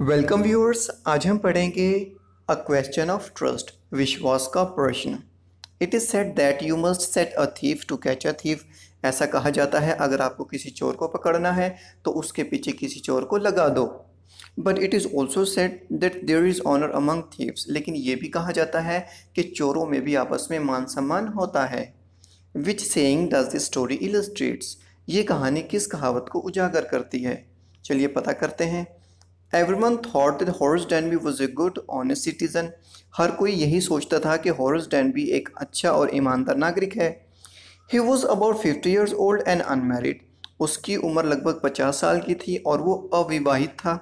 Welcome viewers आज हम पढ़ेंगे अ क्वेश्चन ऑफ ट्रस्ट विश्वास का प्रश्न it is said that you must set a thief to catch a thief ऐसा कहा जाता है अगर आपको किसी चोर को पकड़ना है तो उसके पीछे किसी चोर को लगा दो but it is also said that there is honour among thieves लेकिन ये भी कहा जाता है कि चोरों में भी आपस में मान सम्मान होता है which saying does this story illustrates ये कहानी किस कहावत को उजागर करती है चलिए पता करते हैं everyone thought that Horace Danby was a good honest citizen हर कोई यही सोचता था कि हॉरस डैनबी एक अच्छा और ईमानदार नागरिक है he was about fifty years old and unmarried उसकी उम्र लगभग पचास साल की थी और वो अविवाहित था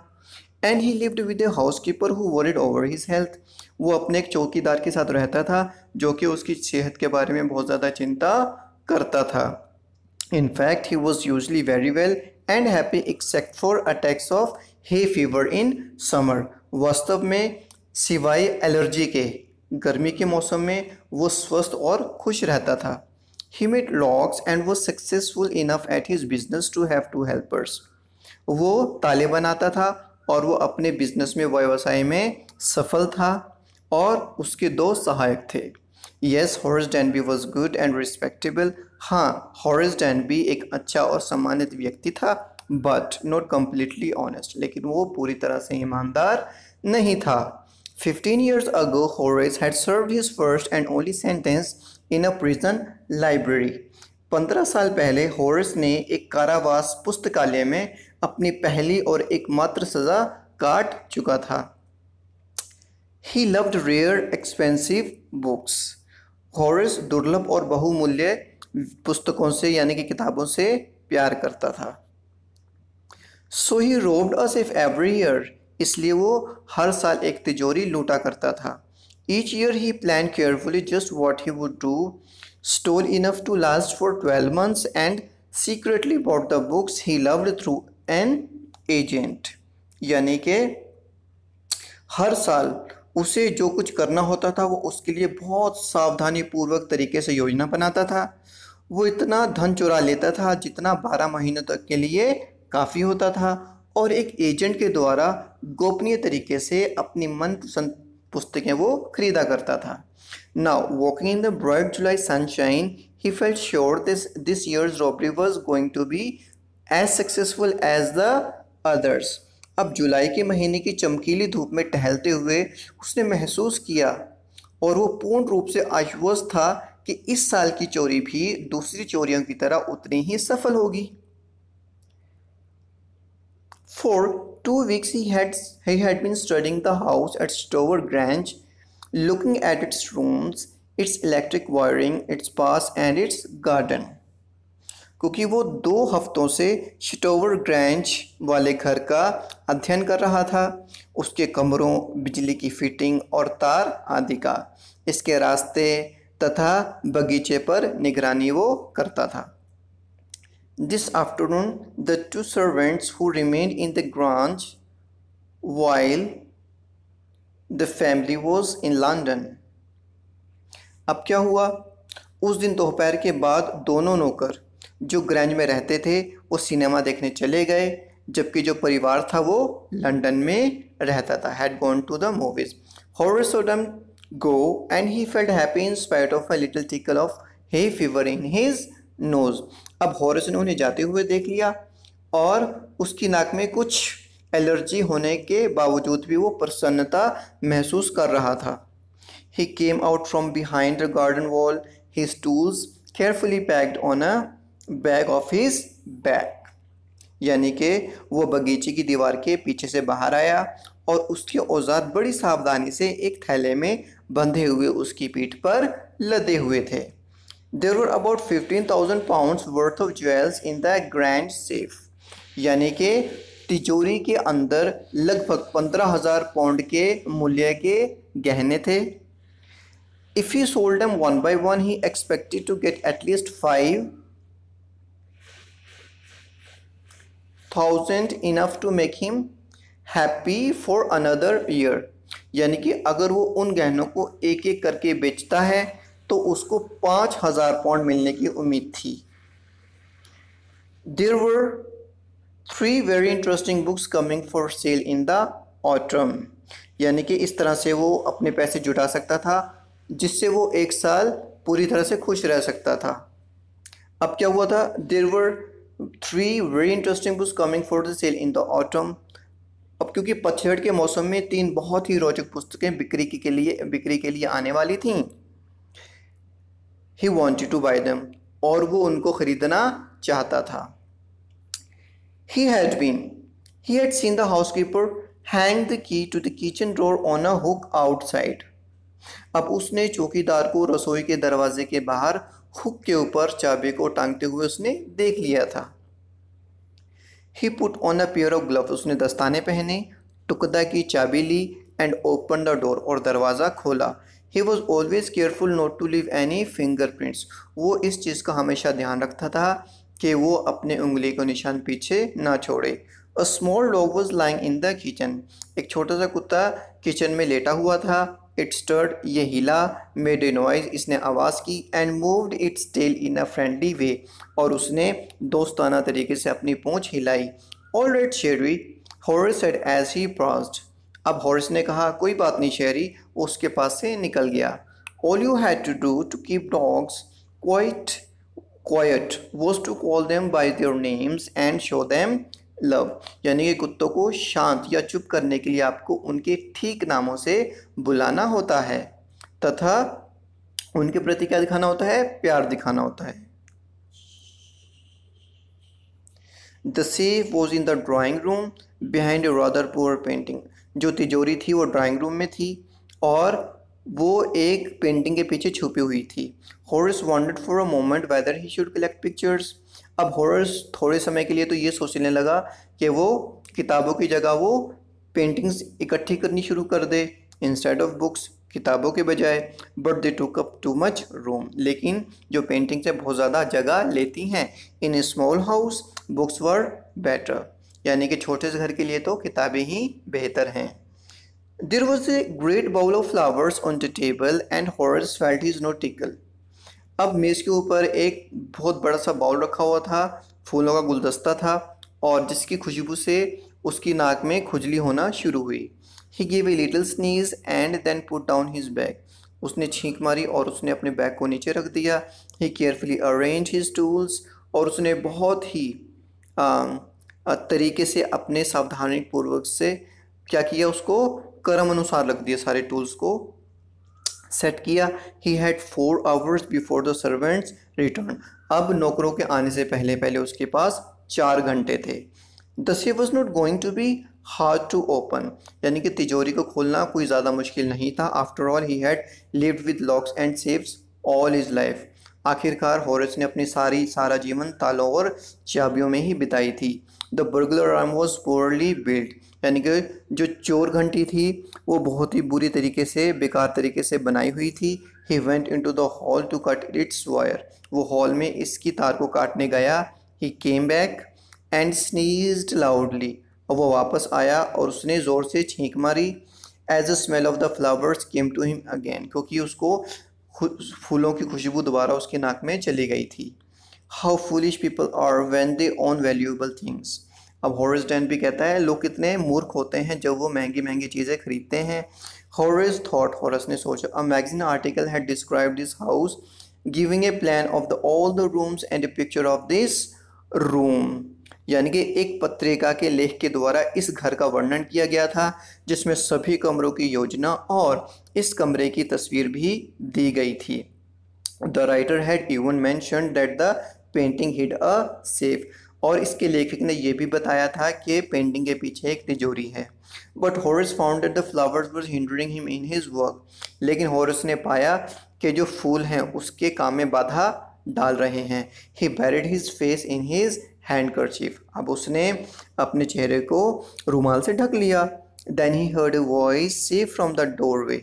and he lived with a housekeeper who worried over his health वो अपने एक चौकीदार के साथ रहता था जो कि उसकी सेहत के बारे में बहुत ज़्यादा चिंता करता था in fact he was usually very well and happy except for attacks of hay fever in summer वास्तव में सिवाय एलर्जी के गर्मी के मौसम में वो स्वस्थ और खुश रहता था ही मेड लॉक्स एंड वो successful enough at his business to have two helpers वो ताले बनाता था और वो अपने बिजनेस में व्यवसाय में सफल था और उसके दो सहायक थे yes Dan Danby was good and respectable हाँ डैन डैनबी एक अच्छा और सम्मानित व्यक्ति था बट नॉट कम्प्लीटली ऑनेस्ट लेकिन वो पूरी तरह से ईमानदार नहीं था fifteen years ago Horace had serve his first and only sentence in a prison library पंद्रह साल पहले होरस ने एक कारावास पुस्तकालय में अपनी पहली और एकमात्र सज़ा काट चुका था he loved rare expensive books Horace दुर्लभ और बहुमूल्य पुस्तकों से यानी कि किताबों से प्यार करता था so he robbed as if every year इसलिए वो हर साल एक तिजोरी लूटा करता था each year he plan carefully just what he would do stole enough to last for twelve months and secretly bought the books he loved through an agent यानी कि हर साल उसे जो कुछ करना होता था वो उसके लिए बहुत सावधानी पूर्वक तरीके से योजना बनाता था वो इतना धन चुरा लेता था जितना बारह महीनों तक के लिए काफ़ी होता था और एक एजेंट के द्वारा गोपनीय तरीके से अपनी मनपसंद पुस्तकें वो खरीदा करता था now walking in the bright July sunshine he felt sure this this year's robbery was going to be as successful as the others अब जुलाई के महीने की चमकीली धूप में टहलते हुए उसने महसूस किया और वो पूर्ण रूप से आश्वस्त था कि इस साल की चोरी भी दूसरी चोरियों की तरह उतनी ही सफल होगी For two weeks he had, he had been studying the house at Stover Grange, looking at its rooms, its electric wiring, its past and its garden. क्योंकि वो दो हफ्तों से स्टोवर ग्रैंच वाले घर का अध्ययन कर रहा था उसके कमरों बिजली की फिटिंग और तार आदि का इसके रास्ते तथा बगीचे पर निगरानी वो करता था this afternoon the two servants who remain in the grange while the family was in London अब क्या हुआ उस दिन दोपहर के बाद दोनों नौकर जो ग्रैंज में रहते थे वो सिनेमा देखने चले गए जबकि जो परिवार था वो लंडन में रहता था had gone to the movies Horace them go and he felt happy in spite of a little tickle of hay fever in his nose अब हॉरस ने उन्हें जाते हुए देख लिया और उसकी नाक में कुछ एलर्जी होने के बावजूद भी वो प्रसन्नता महसूस कर रहा था he came out from behind the garden wall his tools carefully packed on a bag of his bag यानी कि वो बगीचे की दीवार के पीछे से बाहर आया और उसके औजार बड़ी सावधानी से एक थैले में बंधे हुए उसकी पीठ पर लदे हुए थे there were about fifteen thousand pounds worth of jewels in the grand safe यानी कि तिजोरी के अंदर लगभग पंद्रह हज़ार पाउंड के मूल्य के गहने थे if you sold M one by one he expected to get at least five thousand enough to make him happy for another year यानी कि अगर वो उन गहनों को एक एक करके बेचता है तो उसको पांच हज़ार पाउंड मिलने की उम्मीद थी there were three very interesting books coming for sale in the autumn यानी कि इस तरह से वो अपने पैसे जुटा सकता था जिससे वो एक साल पूरी तरह से खुश रह सकता था अब क्या हुआ था there were three very interesting books coming for the sale in the autumn अब क्योंकि पतझड़ के मौसम में तीन बहुत ही रोचक पुस्तकें बिक्री के लिए बिक्री के लिए आने वाली थीं ही वॉन्टेड टू बाई दम और वो उनको ख़रीदना चाहता था he had been he had seen the housekeeper hang the key to the kitchen door on a hook outside अब उसने चौकीदार को रसोई के दरवाजे के बाहर हुक के ऊपर चाबी को टांगते हुए उसने देख लिया था he put on a pair of glove उसने दस्ताने पहने टुकदा की चाबी ली एंड ओपन द डोर और दरवाज़ा खोला he was always careful not to leave any fingerprints वो इस चीज़ का हमेशा ध्यान रखता था कि वो अपने उंगली को निशान पीछे ना छोड़े a small dog was lying in the kitchen एक छोटा सा कुत्ता किचन में लेटा हुआ था इट्स टर्ड ये हिला मेड ए नॉइज इसने आवाज़ की and moved its tail in a friendly way और उसने दोस्ताना तरीके से अपनी पूँछ हिलाई all right Sherry Horace said as he passed अब हॉर्स ने कहा कोई बात नहीं शेरी उसके पास से निकल गया all you had to do to keep dogs quiet quiet was to call them by their names and show them love यानी कि कुत्तों को शांत या चुप करने के लिए आपको उनके ठीक नामों से बुलाना होता है तथा उनके प्रति क्या दिखाना होता है प्यार दिखाना होता है the safe was in the drawing room behind rather poor painting जो तिजोरी थी वो ड्राॅइंग रूम में थी और वो एक पेंटिंग के पीछे छुपी हुई थी Horace wanted for a moment whether he should collect pictures अब हॉरस थोड़े समय के लिए तो ये सोचने लगा कि वो किताबों की जगह वो पेंटिंग्स इकट्ठी करनी शुरू कर दे इंस्टेड ऑफ बुक्स किताबों के बजाय but they took up too much room लेकिन जो पेंटिंग्स है बहुत ज़्यादा जगह लेती हैं in small house books were better यानी कि छोटे से घर के लिए तो किताबें ही बेहतर हैं There was a great bowl of flowers on the table and Horace felt his nose tickle. अब मेज़ के ऊपर एक बहुत बड़ा सा बाउल रखा हुआ था फूलों का गुलदस्ता था और जिसकी खुशबू से उसकी नाक में खुजली होना शुरू हुई he gave a little sneeze and then put down his bag उसने छींक मारी और उसने अपने बैग को नीचे रख दिया he carefully arrange his tools और उसने बहुत ही आ, तरीके से अपने सावधानी पूर्वक से क्या किया उसको क्रम अनुसार रख दिया सारे टूल्स को सेट किया he had four hours before the servants return अब नौकरों के आने से पहले पहले उसके पास चार घंटे थे the safe was not going to be hard to open यानी कि तिजोरी को खोलना कोई ज़्यादा मुश्किल नहीं था after all he had lived with locks and safes all his life आखिरकार हॉरिस ने अपनी सारी सारा जीवन तालों और चाबियों में ही बिताई थी the burglar alarm was poorly built यानी कि जो चोर घंटी थी वो बहुत ही बुरी तरीके से बेकार तरीके से बनाई हुई थी he went in to the hall to cut its wire वो हॉल में इसकी तार को काटने गया he came back and sneeze loudly और वो वापस आया और उसने ज़ोर से छींक मारी as a smell of the flowers came to him again क्योंकि उसको फूलों की खुशबू दोबारा उसके नाक में चली गई थी how foolish people are when they own valuable things अब हॉरिस डेन भी कहता है लोग कितने मूर्ख होते हैं जब वो महंगी महंगी चीज़ें खरीदते हैं हॉरिस थॉट हॉरस ने सोचा a magazine article had describe this house giving a plan of the all the rooms and a picture of this room यानी कि एक पत्रिका के लेख के द्वारा इस घर का वर्णन किया गया था जिसमें सभी कमरों की योजना और इस कमरे की तस्वीर भी दी गई थी the writer had even mention that the painting hid a safe और इसके लेखक ने यह भी बताया था कि पेंटिंग के पीछे एक तिजोरी है but Horace found the flowers was hindering him in his work लेकिन हॉरस ने पाया कि जो फूल हैं उसके काम में बाधा डाल रहे हैं he buried his face in his handkerchief अब उसने अपने चेहरे को रूमाल से ढक लिया then he heard voice say from the doorway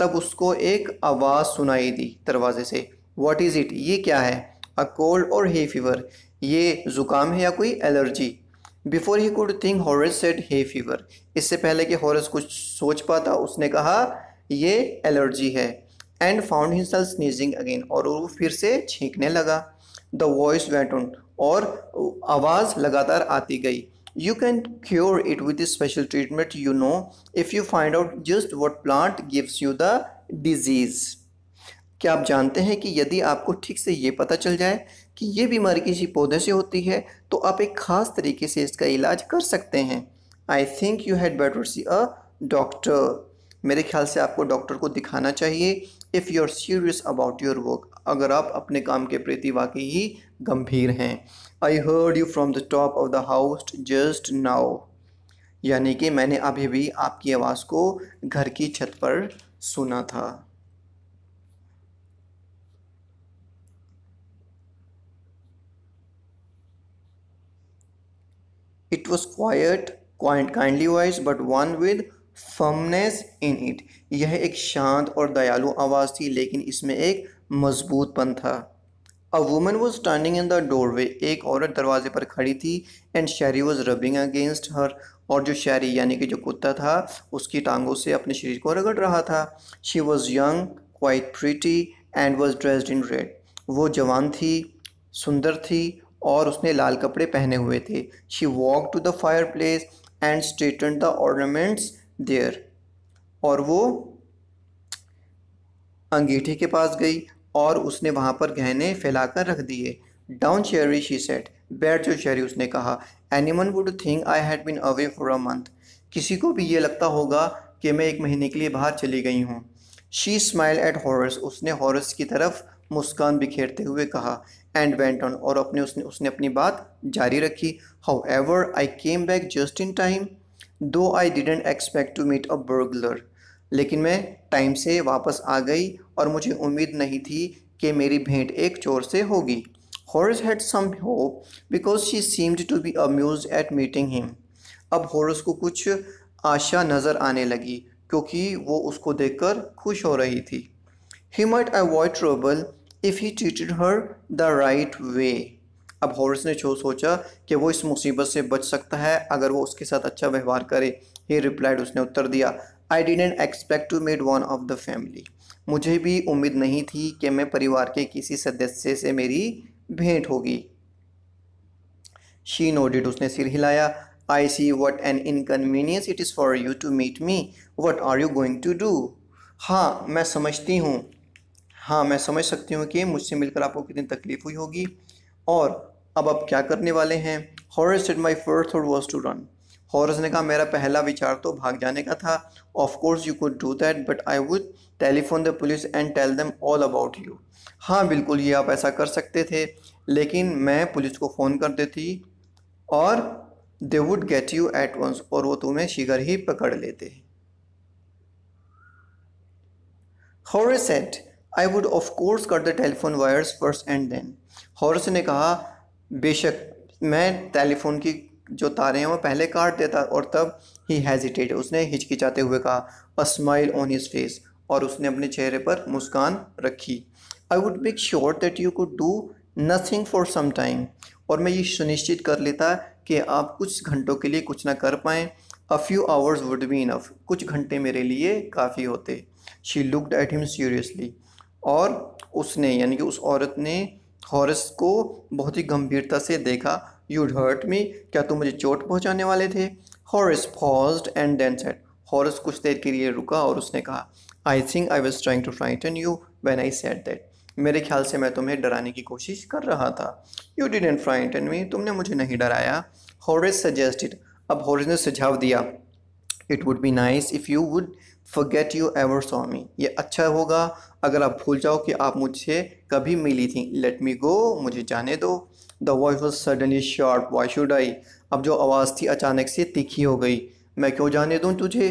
तब उसको एक आवाज़ सुनाई दी दरवाजे से वॉट इज़ इट ये क्या है अ कोल्ड और हे फीवर ये ज़ुकाम है या कोई allergy before he could think Horace said hay fever इससे पहले कि हॉरस कुछ सोच पाता उसने कहा ये एलर्जी है and found himself sneezing again और वो फिर से छींकने लगा द वॉइस वेंट ऑन और आवाज़ लगातार आती गई you can cure it with special treatment you know if you find out just just plant plant you the disease क्या आप जानते हैं कि यदि आपको ठीक से ये पता चल जाए कि ये बीमारी किसी पौधे से होती है तो आप एक ख़ास तरीके से इसका इलाज कर सकते हैं I think you had better see a doctor मेरे ख्याल से आपको डॉक्टर को दिखाना चाहिए if you are serious about your work अगर आप अपने काम के प्रति वाकई ही गंभीर हैं I heard you from the top of the house just now यानी कि मैंने अभी भी आपकी आवाज़ को घर की छत पर सुना था it was quite quaint kindly voice but one with firmness in it यह एक शांत और दयालु आवाज़ थी लेकिन इसमें एक मजबूतपन था a woman was standing in the doorway एक औरत दरवाजे पर खड़ी थी एंड शहरी वॉज रबिंग अगेंस्ट हर और जो शहरी यानी कि जो कुत्ता था उसकी टांगों से अपने शरीर को रगड़ रहा था she was young quite pretty and was dressed in red वो जवान थी सुंदर थी और उसने लाल कपड़े पहने हुए थे she walk to the fireplace and straighten the ornaments there और वो अंगीठी के पास गई और उसने वहाँ पर गहने फैला कर रख दिए डाउन शेरी शी सेट बैठ जो शेरी उसने कहा anyone would think I had been away for a month किसी को भी ये लगता होगा कि मैं एक महीने के लिए बाहर चली गई हूँ शी स्माइल एट हॉरस उसने हॉरस की तरफ मुस्कान बिखेरते हुए कहा एंड वेंट ऑन और अपने उसने उसने अपनी बात जारी रखी however I came back just in time though I didn't expect to meet a burglar लेकिन मैं टाइम से वापस आ गई और मुझे उम्मीद नहीं थी कि मेरी भेंट एक चोर से होगी Horace had some hope because she seemed to be amuse at meeting him अब हॉर्स को कुछ आशा नज़र आने लगी क्योंकि वो उसको देखकर खुश हो रही थी he might avoid trouble if he treated her the right way अब हॉर्स ने जो सोचा कि वो इस मुसीबत से बच सकता है अगर वो उसके साथ अच्छा व्यवहार करे ही रिप्लाइड उसने उत्तर दिया I didn't expect to meet one of the family मुझे भी उम्मीद नहीं थी कि मैं परिवार के किसी सदस्य से मेरी भेंट होगी शी नोडिड उसने सिर हिलाया I see what an inconvenience it is for you to meet me what are you going to do हाँ मैं समझती हूँ हाँ मैं समझ सकती हूँ कि मुझसे मिलकर आपको कितनी तकलीफ़ हुई होगी और अब आप क्या करने वाले हैं Horace said my first thought was to run Horace ने कहा मेरा पहला विचार तो भाग जाने का था of course you could do that but I would telephone the police and tell them all about you हाँ बिल्कुल ये आप ऐसा कर सकते थे लेकिन मैं पुलिस को फ़ोन कर देती और they would get you at once और वो तुम्हें शीघ्र ही पकड़ लेते Horace said I would of course cut the telephone wires first and then Horace ने कहा बेशक मैं टेलीफोन की जो तारे हैं वो पहले काट देता और तब ही हेजिटेट उसने हिचकिचाते हुए कहा a smile on his face और उसने अपने चेहरे पर मुस्कान रखी I would make sure that you could do nothing for some time और मैं ये सुनिश्चित कर लेता कि आप कुछ घंटों के लिए कुछ ना कर पाएँ a few hours would be enough कुछ घंटे मेरे लिए काफ़ी होते she looked at him seriously और उसने यानी कि उस औरत ने हॉरस को बहुत ही गंभीरता से देखा यू हर्ट मी क्या तुम मुझे चोट पहुंचाने वाले थे Horace paused and then said Horace कुछ देर के लिए रुका और उसने कहा I think I was trying to frighten you when I said that मेरे ख्याल से मैं तुम्हें डराने की कोशिश कर रहा था यू डिडेंट फ्राइटन मी तुमने मुझे नहीं डराया हॉरस सजेस्टेड अब हॉरस ने सुझाव दिया it would be nice if you would forget you ever saw me ये अच्छा होगा अगर आप भूल जाओ कि आप मुझसे कभी मिली थी लेट मी गो मुझे जाने दो the voice was suddenly short why should I अब जो आवाज़ थी अचानक से तीखी हो गई मैं क्यों जाने दूँ तुझे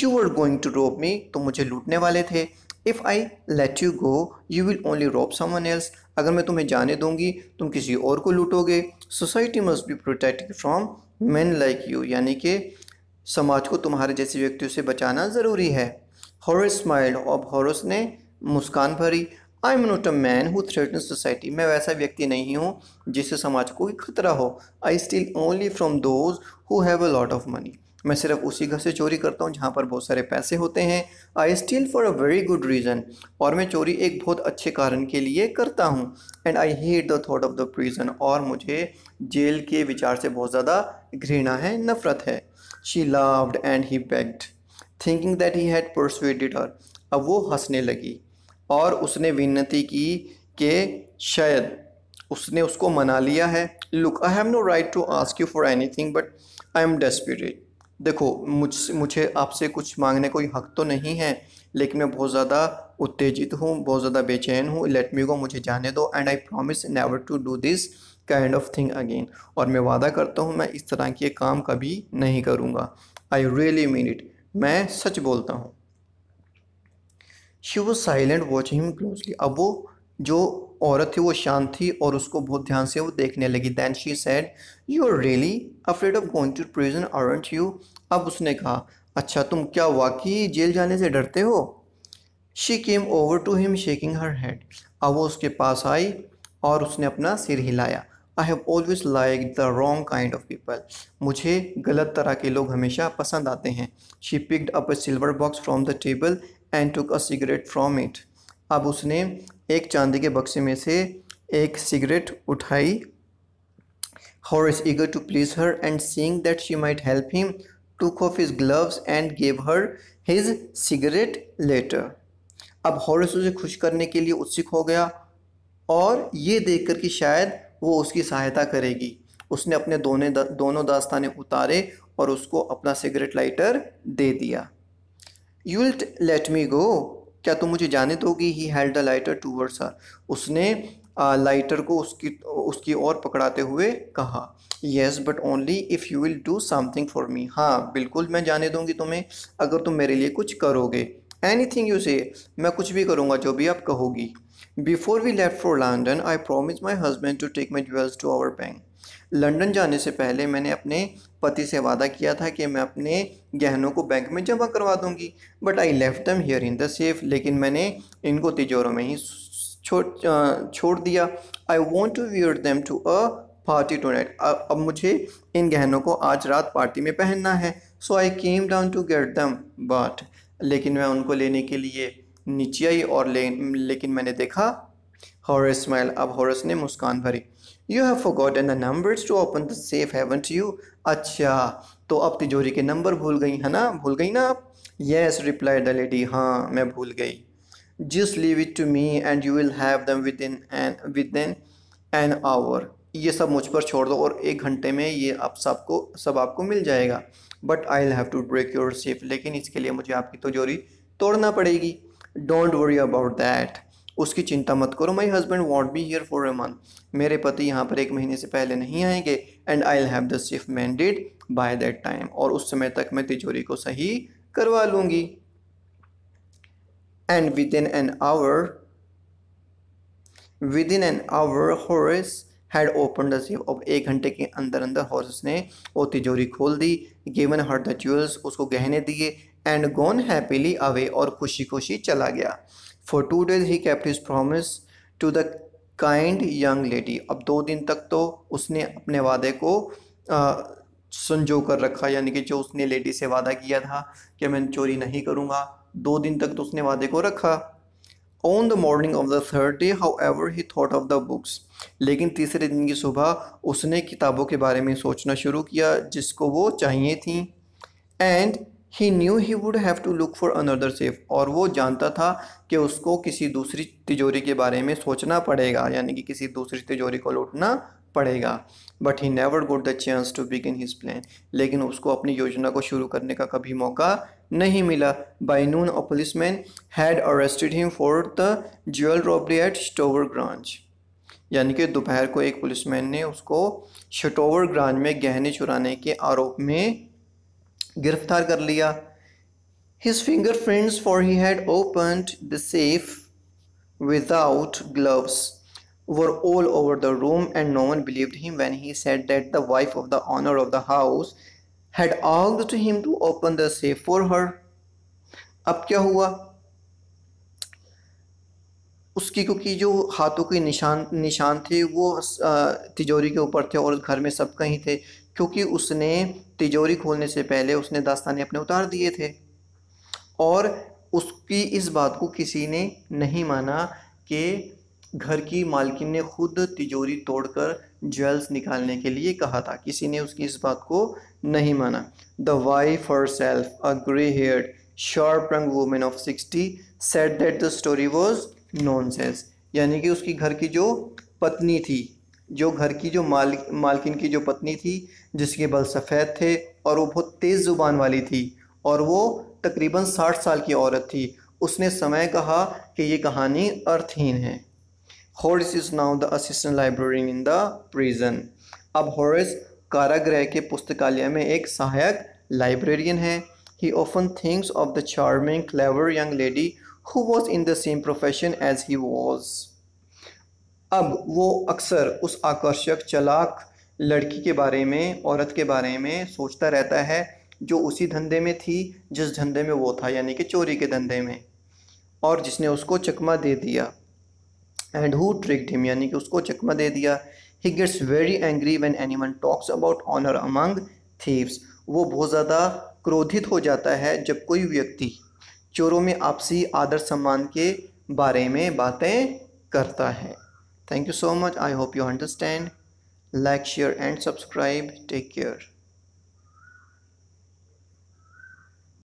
you are going to rob me तो मुझे लूटने वाले थे if I let you go you will only rob someone else अगर मैं तुम्हें जाने दूंगी तुम किसी और को लूटोगे society must be protected from man like you यानी कि समाज को तुम्हारे जैसे व्यक्तियों से बचाना ज़रूरी है हॉरस स्माइल्ड और हॉरस ने मुस्कान भरी I am not a man who threaten society मैं वैसा व्यक्ति नहीं हूँ जिससे समाज को खतरा हो I steal only from those who have a lot of money मैं सिर्फ उसी घर से चोरी करता हूँ जहाँ पर बहुत सारे पैसे होते हैं I steal for a very good reason और मैं चोरी एक बहुत अच्छे कारण के लिए करता हूँ and I hate the thought of the prison और मुझे जेल के विचार से बहुत ज़्यादा घृणा है नफ़रत है she laughed and he begged thinking that he had persuaded her अब वो हंसने लगी और उसने विनती की कि शायद उसने उसको मना लिया है look I have no right to ask you for anything but I am desperate देखो मुझ मुझे आपसे कुछ मांगने कोई हक तो नहीं है लेकिन मैं बहुत ज़्यादा उत्तेजित हूँ बहुत ज़्यादा बेचैन हूँ लेट मी गो मुझे जाने दो and I promise never to do this kind of thing again और मैं वादा करता हूँ मैं इस तरह के काम कभी नहीं करूँगा आई रियली मीन इट मैं सच बोलता हूँ शी वो साइलेंट वॉचिंग हिम क्लोजली अब वो जो औरत थी वो शांत थी और उसको बहुत ध्यान से वो देखने लगी then she said you are really afraid of going to prison aren't you अब उसने कहा अच्छा तुम क्या वाकई जेल जाने से डरते हो she came over to him shaking her head अब वो उसके पास आई और उसने अपना सिर हिलाया I have always like the wrong kind of people मुझे गलत तरह के लोग हमेशा पसंद आते हैं she picked up a silver box from the table and took a cigarette from it अब उसने एक चांदी के बक्से में से एक सिगरेट उठाई is eager to please her and seeing that she might help him took off his gloves and gave her his cigarette lighter अब हॉरस उसे खुश करने के लिए उत्सुक हो गया और ये देखकर कि शायद वो उसकी सहायता करेगी उसने अपने दोनों दा, दोनों दास्ताने उतारे और उसको अपना सिगरेट लाइटर दे दिया यूल्ट लेट मी गो क्या तुम मुझे जाने दोगी he held the lighter towards her उसने आ, लाइटर को उसकी उसकी ओर पकड़ाते हुए कहा yes but only if you will do something for me हाँ बिल्कुल मैं जाने दूंगी तुम्हें अगर तुम मेरे लिए कुछ करोगे एनी थिंग यू से मैं कुछ भी करूँगा जो भी आप कहोगी before we left for London I promise my husband to take my jewels to our bank London जाने से पहले मैंने अपने पति से वादा किया था कि मैं अपने गहनों को बैंक में जमा करवा दूंगी but I left them here in the safe लेकिन मैंने इनको तिजोरों में ही छोड़ छोड़ दिया I want to wear them to a party tonight अब मुझे इन गहनों को आज रात पार्टी में पहनना है so I came down to get them but लेकिन मैं उनको लेने के लिए नीचे आई और ले, लेकिन मैंने देखा हॉरस स्माइल अब हॉरस ने मुस्कान भरी you have forgotten the numbers to open the safe to you अच्छा तो अब तिजोरी के नंबर भूल गई है ना भूल गई ना आप येस रिप्लाई द लेडी हाँ मैं भूल गई just leave it to me and you will have them within an within an hour ये सब मुझ पर छोड़ दो और एक घंटे में ये आप सबको सब आपको मिल जाएगा but I have to break your safe लेकिन इसके लिए मुझे आपकी तिजोरी तोड़ना पड़ेगी डोंट वरी अबाउट दैट उसकी चिंता मत करो my husband won't be here for a month मेरे पति यहाँ पर एक महीने से पहले नहीं आएंगे एंड आई हैव द सिफ मैंडेड बाय दैट टाइम और उस समय तक मैं तिजोरी को सही करवा लूँगी and within an hour within an hour horse had open the safe अब एक घंटे के अंदर अंदर हॉर्स ने वो तिजोरी खोल दी गेवन हर द ज्वेल्स उसको गहने दिए एंड gone हैप्पीली अवे और खुशी खुशी चला गया for two days he kept his promise to the kind young lady अब दो दिन तक तो उसने अपने वादे को संजो कर रखा यानी कि जो उसने लेडी से वादा किया था कि मैं चोरी नहीं करूँगा दो दिन तक तो उसने वादे को रखा on the morning of the third day however he thought of the books लेकिन तीसरे दिन की सुबह उसने किताबों के बारे में सोचना शुरू किया जिसको वो चाहिए थी and he knew he would have to look for another safe और वो जानता था कि उसको किसी दूसरी तिजोरी के बारे में सोचना पड़ेगा यानी कि किसी दूसरी तिजोरी को लौटना पड़ेगा but he never got the chance to begin his plan लेकिन उसको अपनी योजना को शुरू करने का कभी मौका नहीं मिला by noon a man had arrested him for the jewel robbery at Stover Grange यानी कि दोपहर को एक पुलिसमैन ने उसको शटोवर ग्रांच में गहने चुराने के आरोप में गिरफ्तार कर लिया his fingerprints for he had opened the safe without gloves were all over the room and no one believe him when he said that the wife of the owner of the house had आग्ड to him to open the safe for her अब क्या हुआ उसकी क्योंकि जो हाथों के निशान निशान थे वो तिजोरी के ऊपर थे और घर में सब कहीं थे क्योंकि उसने तिजोरी खोलने से पहले उसने दास्ताने अपने उतार दिए थे और उसकी इस बात को किसी ने नहीं माना कि घर की मालकिन ने खुद तिजोरी तोड़कर ज्वेल्स निकालने के लिए कहा था किसी ने उसकी इस बात को नहीं माना the wife herself a grey hair sharp rang woman of sixty said that the story was नॉन यानी कि उसकी घर की जो पत्नी थी जो घर की जो माल मालकिन की जो पत्नी थी जिसके बल सफ़ेद थे और वो बहुत तेज़ ज़ुबान वाली थी और वो तकरीबन साठ साल की औरत थी उसने समय कहा कि ये कहानी अर्थहीन है Horace is now the assistant librarian in the prison अब हॉरिस कारागृह के पुस्तकालय में एक सहायक लाइब्रेरियन है he often thinks of the charming clever young lady who was in the same profession as he was अब वो अक्सर उस आकर्षक चलाक लड़की के बारे में औरत के बारे में सोचता रहता है जो उसी धंधे में थी जिस धंधे में वो था यानी कि चोरी के धंधे में और जिसने उसको चकमा दे दिया एंड हु ट्रिक्ड हिम यानी कि उसको चकमा दे दिया he gets very angry anyone talks about honour among thieves वो बहुत ज़्यादा क्रोधित हो जाता है जब कोई व्यक्ति चोरों में आपसी आदर सम्मान के बारे में बातें करता है Thank you so much. I hope you understand. Like, share and subscribe. Take care.